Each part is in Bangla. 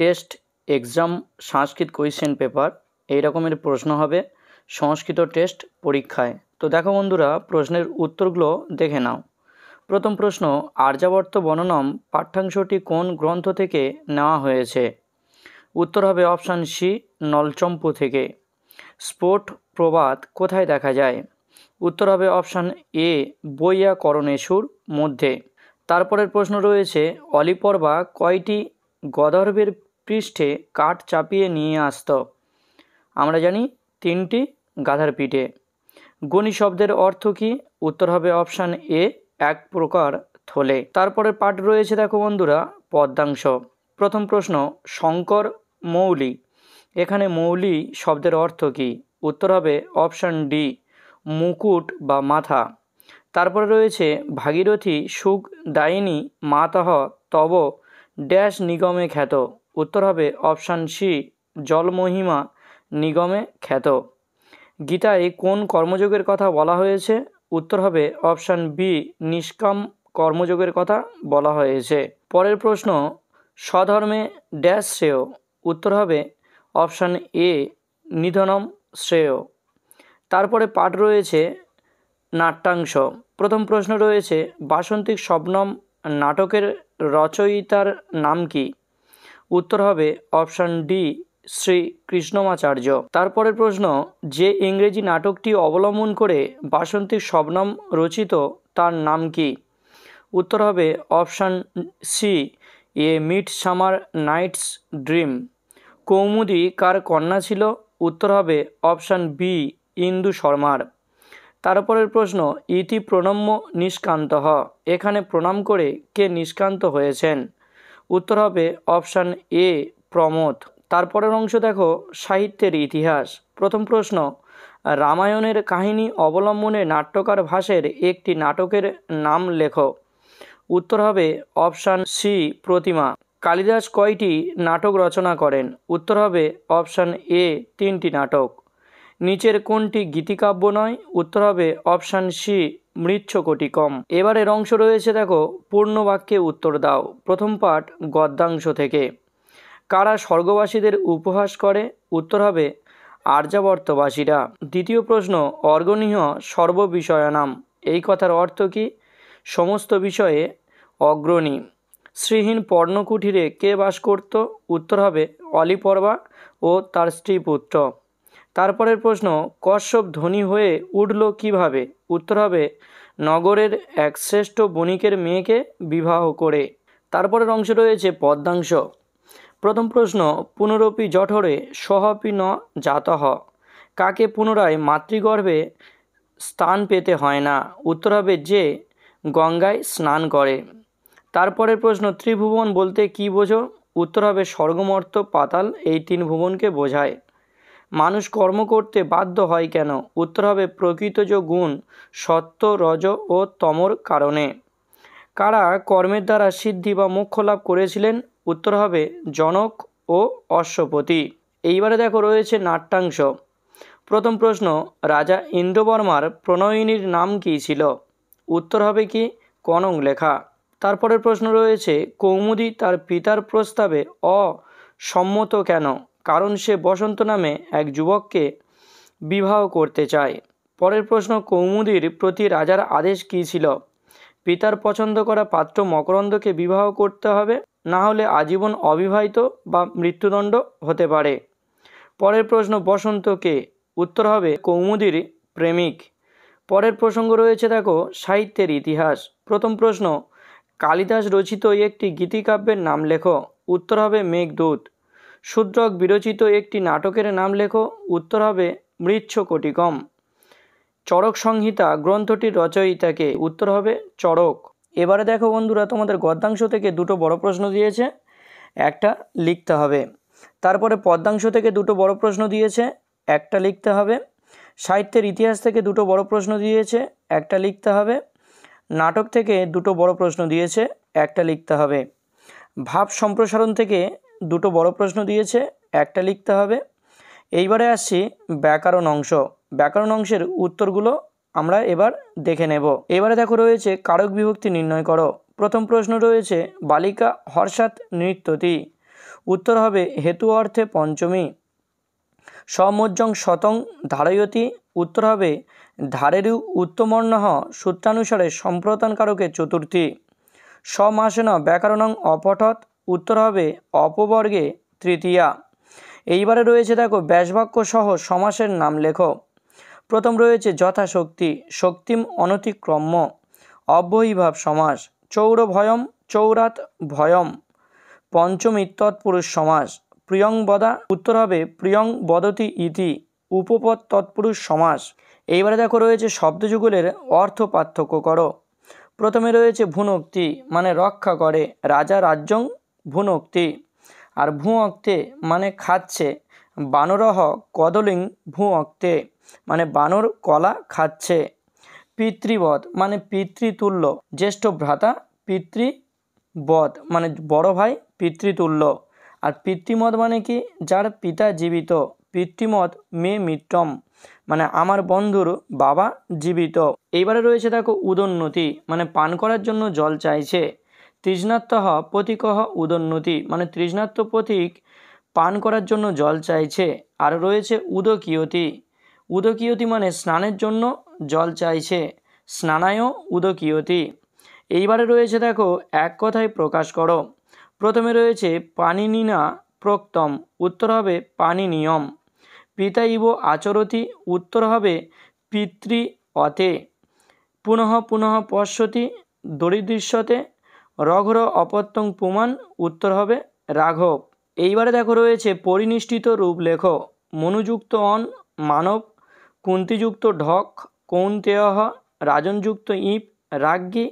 test exam Sanskrit question paper এই রকমের প্রশ্ন হবে সংস্কৃত টেস্ট পরীক্ষায় তো দেখো বন্ধুরা প্রশ্নের উত্তরগুলো দেখে নাও প্রথম প্রশ্ন আর্যাবর্ত বর্ণনম পাঠ্যাংশটি কোন গ্রন্থ থেকে নেওয়া হয়েছে উত্তর হবে অপশান সি নলচম্পু থেকে স্পোর্ট প্রবাদ কোথায় দেখা যায় উত্তর হবে অপশান এ বৈয়াকরণেশুর মধ্যে তারপরের প্রশ্ন রয়েছে অলিপর্বা কয়টি গদর্ভের পৃষ্ঠে কাঠ চাপিয়ে নিয়ে আসত আমরা জানি তিনটি গাধার পিঠে গণি শব্দের অর্থ কি উত্তর হবে অপশান এ এক প্রকার থলে তারপরে পাঠ রয়েছে দেখো বন্ধুরা পদ্মাংশ প্রথম প্রশ্ন শঙ্কর মৌলি এখানে মৌলি শব্দের অর্থ কি উত্তর হবে অপশান ডি মুকুট বা মাথা তারপরে রয়েছে ভাগীরথী সুখ দায়িনী মাতাহ তব ড্যাশ নিগমে খ্যাত উত্তর হবে অপশান সি জলমহিমা নিগমে খ্যাত গীতায় কোন কর্মযোগের কথা বলা হয়েছে উত্তর হবে অপশান বি নিষ্কাম কর্মযোগের কথা বলা হয়েছে পরের প্রশ্ন স্বধর্মে ড্যাশ শ্রেয় উত্তর হবে অপশান এ নিধনম শ্রেয় তারপরে পাঠ রয়েছে নাট্যাংশ প্রথম প্রশ্ন রয়েছে বাসন্তিক শবনম নাটকের রচয়িতার নাম কি উত্তর হবে অপশান ডি শ্রী কৃষ্ণমাচার্য তারপরের প্রশ্ন যে ইংরেজি নাটকটি অবলম্বন করে বাসন্তী শবনম রচিত তার নাম কি উত্তর হবে option C a midsummer night's dream Kaumudi কার কন্যা ছিল উত্তর হবে অপশান বি ইন্দু শর্মার তারপরের প্রশ্ন ইতি প্রণম্য নিষ্কান্ত হ এখানে প্রণাম করে কে নিষ্কান্ত হয়েছেন উত্তর হবে অপশান এ প্রমোদ তারপরের অংশ দেখো সাহিত্যের ইতিহাস প্রথম প্রশ্ন রামায়ণের কাহিনী অবলম্বনে নাট্যকার ভাষের একটি নাটকের নাম লেখ উত্তর হবে অপশান সি প্রতিমা কালিদাস কয়টি নাটক রচনা করেন উত্তর হবে অপশান এ তিনটি নাটক নিচের কোনটি গীতিকাব্য নয় উত্তর হবে অপশান সি কম এবারের অংশ রয়েছে দেখো পূর্ণ বাক্যে উত্তর দাও প্রথম পাঠ গদ্যাংশ থেকে কারা স্বর্গবাসীদের উপহাস করে উত্তর হবে আর্যাবর্তবাসীরা দ্বিতীয় প্রশ্ন অর্গনীয় সর্ববিষয়নাম এই কথার অর্থ কি সমস্ত বিষয়ে অগ্রণী শ্রীহীন পর্ণকুঠিরে কে বাস করত উত্তর হবে অলিপর্বা ও তার স্ত্রী পুত্র তারপরের প্রশ্ন কশ্যপ ধনী হয়ে উঠল কিভাবে উত্তর হবে নগরের এক শ্রেষ্ঠ বণিকের মেয়েকে বিবাহ করে তারপরের অংশ রয়েছে পদ্মাংশ প্রথম প্রশ্ন পুনরপি জঠরে সহপি ন জাতহ কাকে পুনরায় মাতৃগর্ভে স্থান পেতে হয় না উত্তর হবে যে গঙ্গায় স্নান করে তারপরের প্রশ্ন ত্রিভুবন বলতে কী বোঝো উত্তর হবে স্বর্গমর্ত পাতাল এই তিন ভুবনকে বোঝায় মানুষ কর্ম করতে বাধ্য হয় কেন উত্তর হবে প্রকৃত যে গুণ সত্য রজ ও তমর কারণে কারা কর্মের দ্বারা সিদ্ধি বা মোক্ষ লাভ করেছিলেন উত্তর হবে জনক ও অশ্বপতি এইবারে দেখো রয়েছে নাট্যাংশ প্রথম প্রশ্ন রাজা ইন্দ্রবর্মার প্রণয়িনীর নাম কি ছিল উত্তর হবে কি কনং লেখা তারপরের প্রশ্ন রয়েছে কৌমুদি তার পিতার প্রস্তাবে অসম্মত কেন কারণ সে বসন্ত নামে এক যুবককে বিবাহ করতে চায় পরের প্রশ্ন কৌমুদির প্রতি রাজার আদেশ কী ছিল পিতার পছন্দ করা পাত্র মকরন্দকে বিবাহ করতে হবে না হলে আজীবন অবিবাহিত বা মৃত্যুদণ্ড হতে পারে পরের প্রশ্ন বসন্তকে উত্তর হবে কৌমুদির প্রেমিক পরের প্রসঙ্গ রয়েছে দেখো সাহিত্যের ইতিহাস প্রথম প্রশ্ন কালিদাস রচিত একটি গীতিকাব্যের নাম লেখো উত্তর হবে মেঘদূত শূদ্রক বিরচিত একটি নাটকের নাম লেখো উত্তর হবে মৃচ্ছ কোটিকম চড়ক সংহিতা গ্রন্থটির রচয়িতাকে উত্তর হবে চড়ক এবারে দেখো বন্ধুরা তোমাদের গদ্যাংশ থেকে দুটো বড় প্রশ্ন দিয়েছে একটা লিখতে হবে তারপরে পদ্মাংশ থেকে দুটো বড় প্রশ্ন দিয়েছে একটা লিখতে হবে সাহিত্যের ইতিহাস থেকে দুটো বড় প্রশ্ন দিয়েছে একটা লিখতে হবে নাটক থেকে দুটো বড় প্রশ্ন দিয়েছে একটা লিখতে হবে ভাব সম্প্রসারণ থেকে দুটো বড় প্রশ্ন দিয়েছে একটা লিখতে হবে এইবারে আসছি ব্যাকরণ অংশ ব্যাকরণ অংশের উত্তরগুলো আমরা এবার দেখে নেব এবারে দেখো রয়েছে কারক বিভক্তি নির্ণয় করো প্রথম প্রশ্ন রয়েছে বালিকা হর্ষাৎ নৃত্যতি উত্তর হবে হেতু অর্থে পঞ্চমী সমজ্জং শতং ধারয়তি উত্তর হবে ধারেরু হ সূত্রানুসারে সম্প্রতানকারকে চতুর্থী সমাসেন ব্যাকরণং অপঠত উত্তর হবে অপবর্গে তৃতীয়া এইবারে রয়েছে দেখো ব্যাসবাক্য সহ সমাসের নাম লেখ প্রথম রয়েছে যথাশক্তি শক্তিম অনতিক্রম্য অব্যয়ীভাব সমাস চৌরভয়ম চৌরাত ভয়ম পঞ্চমী তৎপুরুষ সমাস প্রিয়ংবদা উত্তর হবে প্রিয়ং বদতি ইতি উপপদ তৎপুরুষ সমাস এইবারে দেখো রয়েছে শব্দযুগলের অর্থ পার্থক্য করো প্রথমে রয়েছে ভুনক্তি মানে রক্ষা করে রাজা রাজ্যং ভুনক্তি আর অক্তে মানে খাচ্ছে বানরহ কদলিং অক্তে মানে বানর কলা খাচ্ছে পিতৃবধ মানে পিতৃতুল্য জ্যেষ্ঠ ভ্রাতা পিতৃবধ মানে বড় ভাই পিতৃতুল্য আর পিতৃমত মানে কি যার পিতা জীবিত পিতৃমত মে মিত্রম মানে আমার বন্ধুর বাবা জীবিত এইবারে রয়েছে দেখো উদোন্নতি মানে পান করার জন্য জল চাইছে তৃষ্ণাত্ম প্রতীকহ উদোন্নতি মানে তৃষ্ণাত্ম প্রতীক পান করার জন্য জল চাইছে আর রয়েছে উদকীয়তি উদকীয়তি মানে স্নানের জন্য জল চাইছে স্নানায়ও উদকীয়তি এইবারে রয়েছে দেখো এক কথায় প্রকাশ করো প্রথমে রয়েছে পানিনীনা প্রক্তম উত্তর হবে পানি নিয়ম পিতা ইব আচরতি উত্তর হবে পিতৃ অতে পুনঃ পুনঃ পশ্যতি দরিদৃশ্যতে রঘর অপত্যং প্রমাণ উত্তর হবে রাঘব এইবারে দেখো রয়েছে পরিনিষ্ঠিত রূপ লেখ মনুযুক্ত অন মানব কুন্তিযুক্ত ঢক কৌন্তেয়হ রাজনযুক্ত ইপ রাজ্ঞী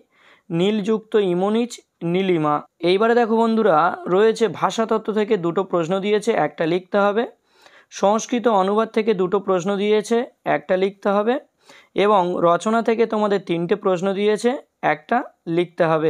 নীলযুক্ত ইমনিচ নীলিমা এইবারে দেখো বন্ধুরা রয়েছে ভাষাতত্ত্ব থেকে দুটো প্রশ্ন দিয়েছে একটা লিখতে হবে সংস্কৃত অনুবাদ থেকে দুটো প্রশ্ন দিয়েছে একটা লিখতে হবে এবং রচনা থেকে তোমাদের তিনটে প্রশ্ন দিয়েছে একটা লিখতে হবে